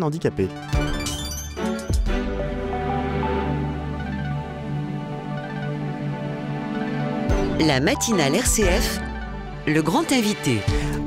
handicapé. La matinale RCF le grand invité.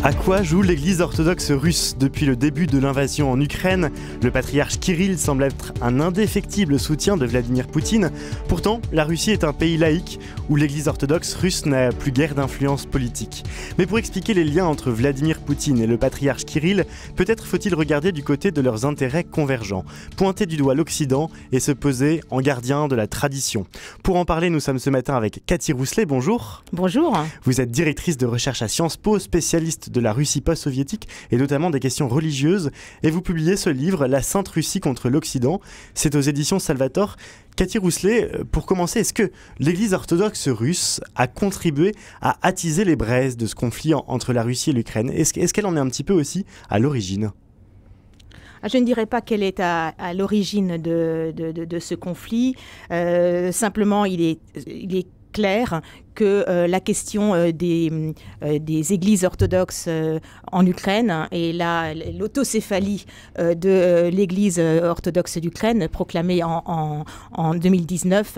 À quoi joue l'Église orthodoxe russe Depuis le début de l'invasion en Ukraine, le patriarche Kirill semble être un indéfectible soutien de Vladimir Poutine. Pourtant, la Russie est un pays laïque où l'Église orthodoxe russe n'a plus guère d'influence politique. Mais pour expliquer les liens entre Vladimir Poutine et le patriarche Kirill, peut-être faut-il regarder du côté de leurs intérêts convergents, pointer du doigt l'Occident et se poser en gardien de la tradition. Pour en parler, nous sommes ce matin avec Cathy Rousselet. Bonjour. Bonjour. Vous êtes directrice de recherche à Sciences Po, spécialiste de la Russie post-soviétique et notamment des questions religieuses, et vous publiez ce livre, La Sainte Russie contre l'Occident. C'est aux éditions Salvator. Cathy Rousselet, euh, pour commencer, est-ce que l'Église orthodoxe russe a contribué à attiser les braises de ce conflit entre la Russie et l'Ukraine Est-ce qu'elle en est un petit peu aussi à l'origine ah, je ne dirais pas qu'elle est à, l'origine de, de, ce conflit. Euh, simplement, il est, il est clair que euh, la question euh, des, euh, des, églises orthodoxes en Ukraine et l'autocéphalie de l'église orthodoxe d'Ukraine proclamée en, en, 2019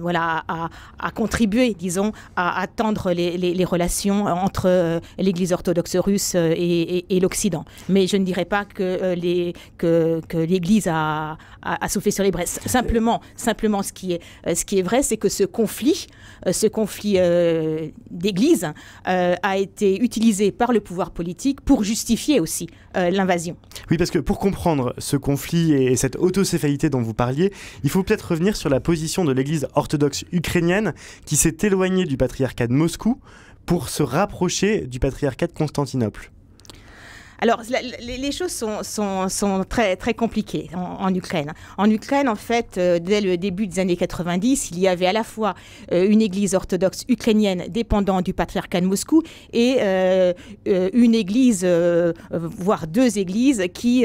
voilà, a, contribué, disons, à, tendre les, les, relations entre l'église orthodoxe russe et, et, l'Occident. Mais je ne dirais pas que l'église que, que a, a, a, soufflé sur les braises. Simplement, simplement ce, qui est, ce qui est vrai, c'est que ce conflit ce conflit euh, d'église euh, a été utilisé par le pouvoir politique pour justifier aussi euh, l'invasion. Oui, parce que pour comprendre ce conflit et cette autocéphalité dont vous parliez, il faut peut-être revenir sur la position de l'église orthodoxe ukrainienne qui s'est éloignée du patriarcat de Moscou pour se rapprocher du patriarcat de Constantinople. Alors, les, choses sont, très, très compliquées en, Ukraine. En Ukraine, en fait, euh, dès le début des années 90, il y avait à la fois euh, une église orthodoxe ukrainienne dépendant du patriarcat de Moscou et euh, une église, voire deux églises, qui,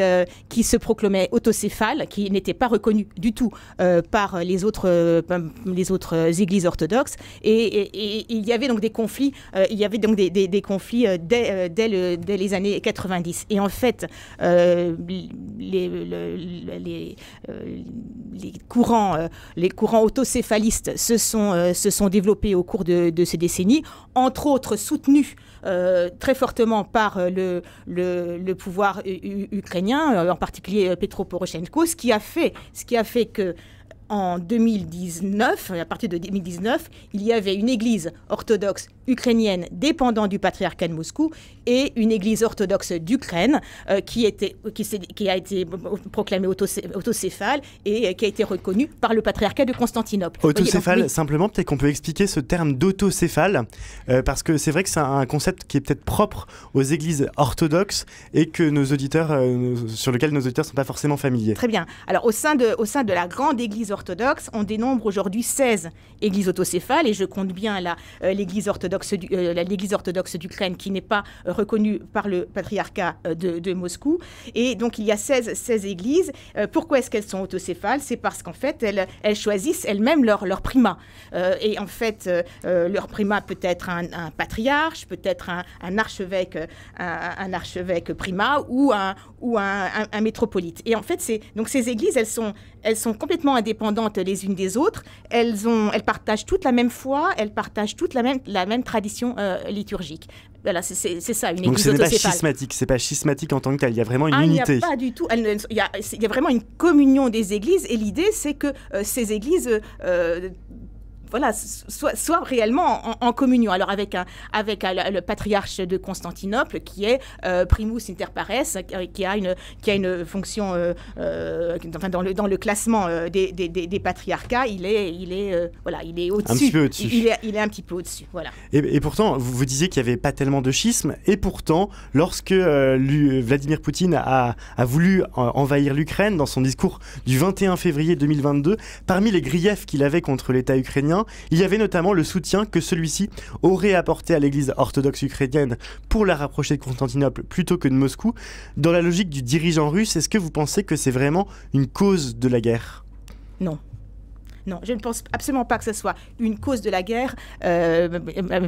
qui se proclamaient autocéphales, qui n'étaient pas reconnues du tout par les autres, les autres églises orthodoxes. Et, il y avait donc des conflits, il y avait donc conflits dès les années 90. Et en fait, euh, euh, les, courants, euh, les courants autocéphalistes se sont, se sont développés au cours de, ces décennies, entre autres soutenus très fortement par le, le, pouvoir ukrainien, en particulier Petro Poroshenko, ce qui a fait, ce qui a fait que en 2019, à partir de 2019, il y avait une église orthodoxe ukrainienne dépendant du patriarcat de Moscou et une église orthodoxe d'Ukraine euh, qui, était, qui, qui, a été proclamée autocéphale et euh, qui a été reconnue par le patriarcat de Constantinople. Autocéphale, simplement, peut-être qu'on peut expliquer ce terme d'autocéphale, euh, parce que c'est vrai que c'est un concept qui est peut-être propre aux églises orthodoxes et que nos auditeurs, sur lequel nos auditeurs ne sont pas forcément familiers. Très bien. Alors, au sein de, au sein de la grande église orthodoxes, on dénombre aujourd'hui 16 églises autocéphales, et je compte bien là euh, euh, l'église orthodoxe d'Ukraine qui n'est pas euh, reconnue par le patriarcat de, Moscou. Et donc il y a 16, 16 églises. pourquoi est-ce qu'elles sont autocéphales C'est parce qu'en fait, elles, choisissent elles-mêmes leur, leur primat. et en fait, leur primat peut être un, patriarche, peut être un, archevêque, un, archevêque primat ou un, ou un, métropolite. Et en fait, donc ces églises, elles sont, elles sont complètement indépendantes les unes des autres. Elles, ont, elles partagent toutes la même foi, elles partagent toutes la même, la même tradition euh, liturgique. Voilà, c'est ça, une Donc ce n'est pas schismatique, c'est pas schismatique en tant que tel, il y a vraiment une ah, unité. Il n'y a pas du tout, il y, a, vraiment une communion des églises et l'idée c'est que euh, ces églises euh, voilà, soit, soit réellement en, communion. Alors avec, un, avec euh, le patriarche de Constantinople qui est euh, primus inter pares, euh, qui a une, qui a une fonction, enfin dans le, dans le classement des, des, des, patriarcats, il est, il est, voilà, il est au-dessus. Un petit peu au-dessus. Il, est, un petit peu au-dessus, voilà. Et, pourtant, vous, vous disiez qu'il n'y avait pas tellement de schisme, et pourtant, lorsque Vladimir Poutine a, a voulu envahir l'Ukraine dans son discours du 21 février 2022, parmi les griefs qu'il avait contre l'État ukrainien, il y avait notamment le soutien que celui-ci aurait apporté à l'église orthodoxe ukrainienne pour la rapprocher de Constantinople plutôt que de Moscou. Dans la logique du dirigeant russe, est-ce que vous pensez que c'est vraiment une cause de la guerre Non. Non, je ne pense absolument pas que ce soit une cause de la guerre. Euh,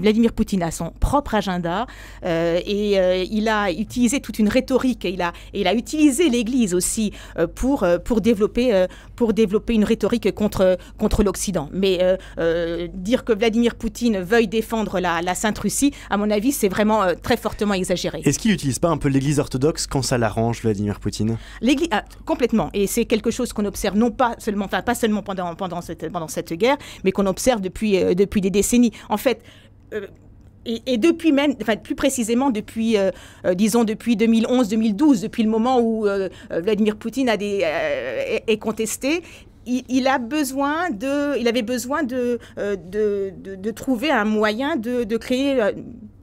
Vladimir Poutine a son propre agenda euh, et euh, il a utilisé toute une rhétorique. Et il a, il a utilisé l'Église aussi pour, pour, développer, pour développer une rhétorique contre, contre l'Occident. Mais dire que Vladimir Poutine veuille défendre la, la Sainte Russie, à mon avis, c'est vraiment très fortement exagéré. Est-ce qu'il n'utilise pas un peu l'Église orthodoxe quand ça l'arrange, Vladimir Poutine L'Église, ah, complètement. Et c'est quelque chose qu'on observe non pas seulement, pas seulement pendant pendant pendant cette guerre, mais qu'on observe depuis, euh, depuis des décennies. En fait, euh, et, depuis même, enfin plus précisément depuis, euh, disons depuis 2011-2012, depuis le moment où Vladimir Poutine a des, est, contesté, il, a besoin de, il avait besoin de, de, de, de trouver un moyen de, de créer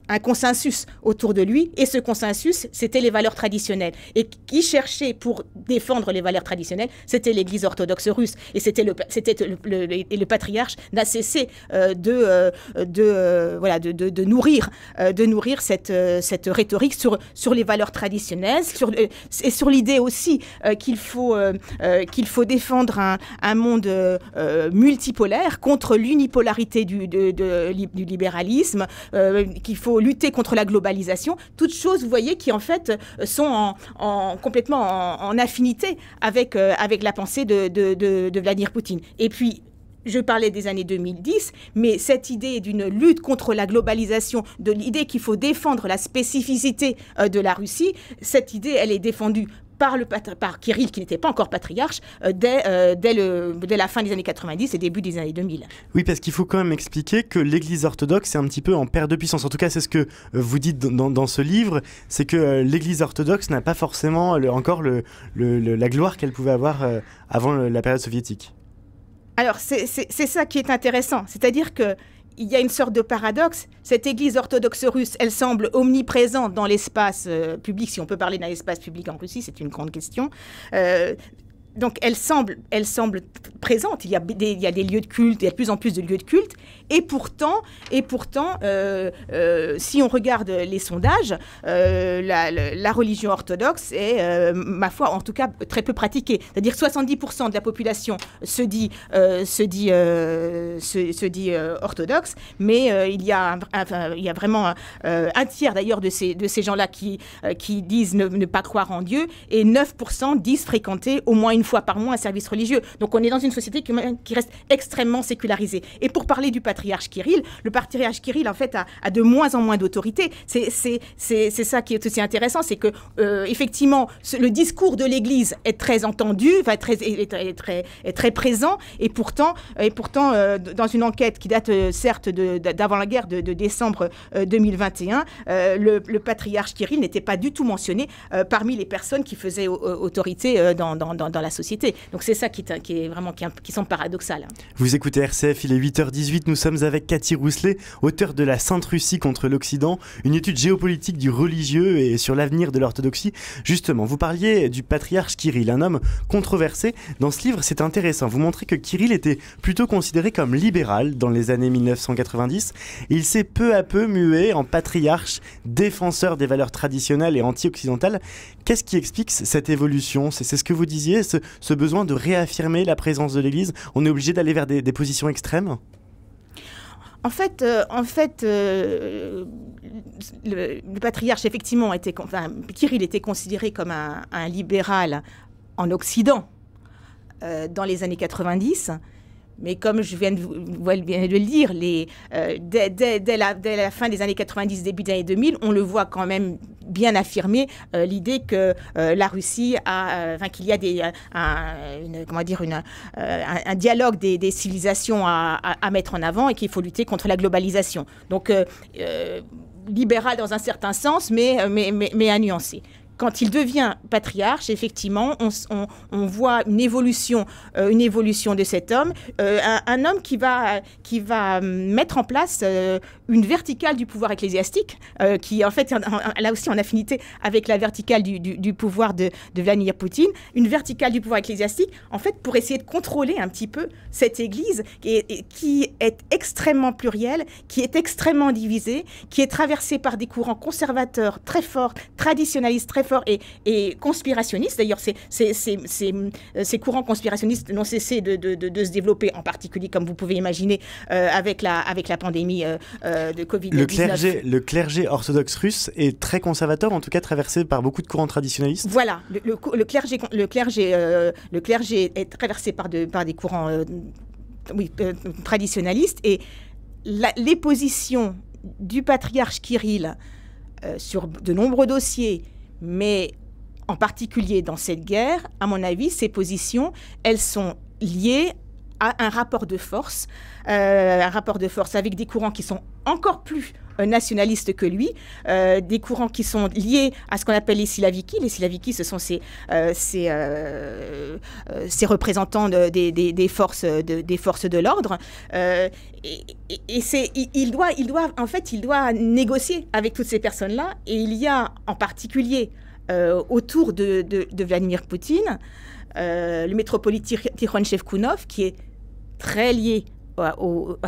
un consensus autour de lui, et ce consensus, c'était les valeurs traditionnelles. Et qui cherchait pour défendre les valeurs traditionnelles, c'était l'Église orthodoxe russe, et c'était le, c'était le, et le patriarche n'a cessé euh, de, euh, de, euh, voilà, de, de, nourrir, de nourrir cette, cette rhétorique sur, sur les valeurs traditionnelles, sur, et sur l'idée aussi qu'il faut, qu'il faut défendre un, un monde multipolaire contre l'unipolarité du, de, du libéralisme, qu'il faut lutter contre la globalisation, toutes choses, vous voyez, qui en fait euh, sont en, complètement en, affinité avec, euh, avec la pensée de, de Vladimir Poutine. Et puis, je parlais des années 2010, mais cette idée d'une lutte contre la globalisation, de l'idée qu'il faut défendre la spécificité euh, de la Russie, cette idée, elle est défendue par, Kirill, qui n'était pas encore patriarche, euh, euh, dès, la fin des années 90 et début des années 2000. Oui, parce qu'il faut quand même expliquer que l'Église orthodoxe est un petit peu en perte de puissance. En tout cas, c'est ce que euh, vous dites dans, ce livre, c'est que l'Église orthodoxe n'a pas forcément encore la gloire qu'elle pouvait avoir avant la période soviétique. Alors, c'est ça qui est intéressant. C'est-à-dire que il y a une sorte de paradoxe. Cette Église orthodoxe russe, elle semble omniprésente dans l'espace euh, public, si on peut parler d'un espace public en Russie, c'est une grande question. Euh, donc elle semble, elle semble présente. Il y, a des, il des, lieux de culte, il y a de plus en plus de lieux de culte. Et pourtant, et pourtant euh, euh, si on regarde les sondages, euh, la, religion orthodoxe est, ma foi, en tout cas très peu pratiquée. C'est-à-dire 70% de la population se dit, se dit, se, dit orthodoxe, mais il, y a il y a vraiment un, tiers d'ailleurs de ces, de ces gens-là qui, qui disent ne, ne pas croire en Dieu et 9% disent fréquenter au moins une fois par mois un service religieux. Donc on est dans une société qui, reste extrêmement sécularisée. Et pour parler du patriarche Kirill, le patriarche Kirill en fait a, a de moins en moins d'autorité. C'est ça qui est aussi intéressant, c'est que euh, effectivement le discours de l'Église est très entendu, va très, est, très, est très présent, et pourtant, et pourtant euh, dans une enquête qui date euh, certes d'avant la guerre de, décembre 2021, le, patriarche Kirill n'était pas du tout mentionné parmi les personnes qui faisaient autorité dans, dans, dans, dans la société société. Donc c'est ça qui, qui, est vraiment qui, qui semble paradoxal. Hein. Vous écoutez RCF, il est 8h18, nous sommes avec Cathy Rousselet, auteur de La Sainte Russie contre l'Occident, une étude géopolitique du religieux et sur l'avenir de l'orthodoxie. Justement, vous parliez du patriarche Kirill, un homme controversé. Dans ce livre, c'est intéressant, vous montrez que Kirill était plutôt considéré comme libéral dans les années 1990. Il s'est peu à peu mué en patriarche, défenseur des valeurs traditionnelles et anti-occidentales. Qu'est-ce qui explique cette évolution C'est ce que vous disiez, ce, ce besoin de réaffirmer la présence de l'Église On est obligé d'aller vers des, positions extrêmes en fait, euh, en fait euh, le, patriarche, effectivement, était, enfin, Kirill était considéré comme un, libéral en Occident euh, dans les années 90. Mais comme je viens de, le lire, les, euh, dès, la, fin des années 90, début des années 2000, on le voit quand même bien affirmer euh, l'idée que euh, la Russie a, qu'il y a des, un, comment dire, un, dialogue des, civilisations à, mettre en avant et qu'il faut lutter contre la globalisation. Donc libéral dans un certain sens, mais, mais à nuancer quand il devient patriarche, effectivement, on, voit une évolution, euh, une évolution de cet homme, euh, un, homme qui va, qui va hum, mettre en place euh, une verticale du pouvoir ecclésiastique, qui en fait, là aussi en affinité avec la verticale du, du, pouvoir de, de, Vladimir Poutine, une verticale du pouvoir ecclésiastique, en fait, pour essayer de contrôler un petit peu cette Église qui est, qui est extrêmement plurielle, qui est extrêmement divisée, qui est traversée par des courants conservateurs très forts, traditionnalistes très fort et, conspirationniste. D'ailleurs, euh, ces, courants conspirationnistes n'ont cessé de, de, de, se développer, en particulier, comme vous pouvez imaginer, euh, avec, la, avec la pandémie euh, de Covid-19. Le clergé, le clergé orthodoxe russe est très conservateur, en tout cas traversé par beaucoup de courants traditionnalistes. Voilà, le, clergé, le, clergé, le clergé est traversé par, de, par des courants oui, traditionnalistes et les positions du patriarche Kirill sur de nombreux dossiers mais en particulier dans cette guerre, à mon avis, ces positions, elles sont liées un rapport de force, euh, un rapport de force avec des courants qui sont encore plus euh, nationalistes que lui, euh, des courants qui sont liés à ce qu'on appelle les sylavikis Les sylavikis ce sont ces, représentants des, des, forces de, des forces de l'ordre. et, c'est, il, doit, il doit, en fait, il doit négocier avec toutes ces personnes-là. Et il y a en particulier autour de, de, Vladimir Poutine le métropolite Tikhon Shevkunov, qui est très lié à,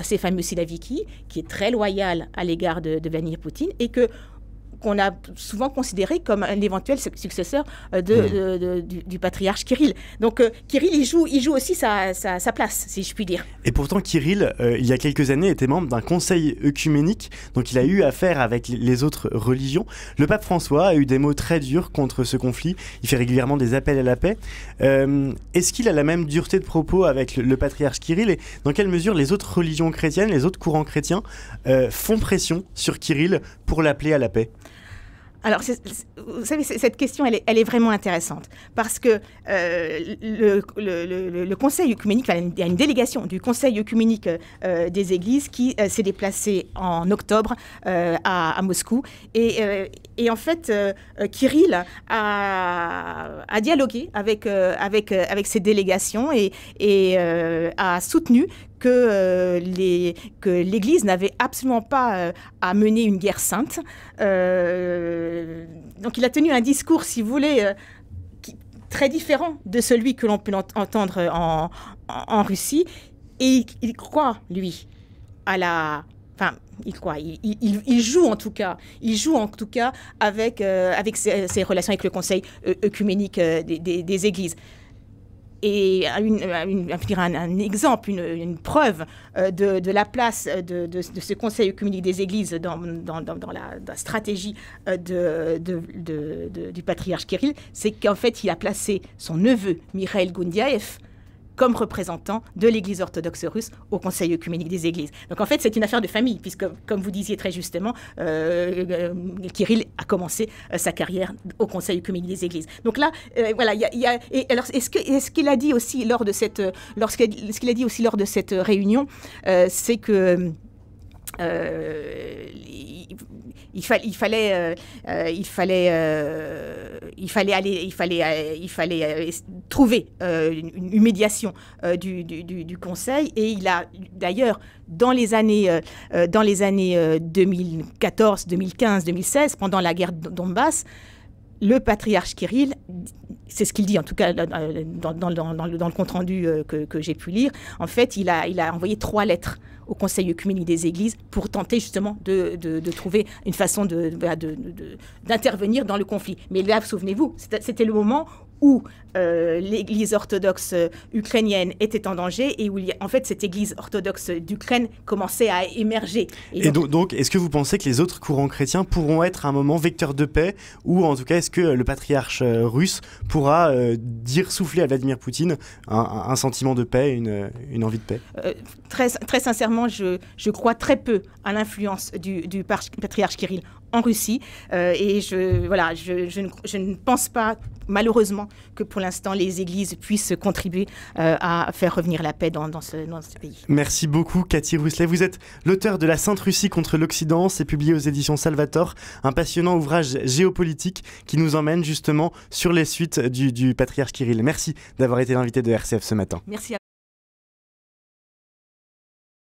ces fameux Silaviki, qui est très loyal à l'égard de Vladimir Poutine, et que qu'on a souvent considéré comme un éventuel successeur euh, de, hmm. du, patriarche Kirill. Donc euh, Kirill, il joue, il joue aussi sa, place, si je puis dire. Et pourtant, Kirill, euh, il y a quelques années, était membre d'un conseil œcuménique, donc il a eu affaire avec les autres religions. Le pape François a eu des mots très durs contre ce conflit, il fait régulièrement des appels à la paix. Euh, est-ce qu'il a la même dureté de propos avec le, le patriarche Kirill et dans quelle mesure les autres religions chrétiennes, les autres courants chrétiens font pression sur Kirill pour l'appeler à la paix alors, vous savez, cette question, elle est, vraiment intéressante parce que euh, le, Conseil œcuménique, il y a une délégation du Conseil œcuménique euh, des Églises qui euh, s'est déplacée en octobre à, Moscou et, en fait, Kirill a, dialogué avec, avec, avec ces délégations et a soutenu euh, que l'Église n'avait absolument pas euh, à mener une guerre sainte. Euh, donc il a tenu un discours, si vous voulez, très différent de celui que l'on peut entendre en, Russie. Et il, croit, lui, à la... Enfin, il croit, il, joue en tout cas, il joue en tout cas avec, avec ses, relations avec le Conseil œcuménique des, des, églises et un, exemple, une, preuve euh, de, la place euh, de, ce Conseil communique des Églises dans, la, stratégie euh, du patriarche Kirill, c'est qu'en fait, il a placé son neveu, Mikhail Gundiaev, comme représentant de l'Église orthodoxe russe au Conseil œcuménique des Églises. Donc en fait, c'est une affaire de famille, puisque, comme vous disiez très justement, euh, euh Kirill a commencé euh, sa carrière au Conseil œcuménique des Églises. Donc là, euh, voilà, il y a, et alors, est-ce qu'il est a dit aussi lors de cette, lorsqu'il a dit aussi lors de cette réunion, c'est que euh, il, il, il, fallait, euh, euh, il fallait, il fallait aller, il fallait, il fallait trouver une, médiation du, du, Conseil. Et il a d'ailleurs, dans les années, dans les années 2014, 2015, 2016, pendant la guerre de Donbass, le patriarche Kirill, c'est ce qu'il dit en tout cas dans, le compte rendu que, que j'ai pu lire, en fait, il a, il a envoyé trois lettres au Conseil œcuménique des Églises pour tenter justement de, trouver une façon d'intervenir de, d'intervenir dans le conflit. Mais là, souvenez-vous, c'était le moment où euh, l'Église orthodoxe euh, ukrainienne était en danger et où en fait cette Église orthodoxe d'Ukraine commençait à émerger. Et, donc, est-ce que vous pensez que les autres courants chrétiens pourront être à un moment vecteur de paix ou en tout cas est-ce que le patriarche euh, russe pourra dire souffler à Vladimir Poutine un, sentiment de paix, une, envie de paix très, très sincèrement, je, je, crois très peu à l'influence du, du patriarche Kirill en Russie. Euh, et je, voilà, je, je, ne, pense pas, malheureusement, que pour l'instant les églises puissent contribuer euh, à faire revenir la paix dans, ce, pays. Merci beaucoup, Cathy Rousselet. Vous êtes l'auteur de La Sainte Russie contre l'Occident. C'est publié aux éditions Salvator, un passionnant ouvrage géopolitique qui nous emmène justement sur les suites du, du patriarche Kirill. Merci d'avoir été l'invité de RCF ce matin. Merci à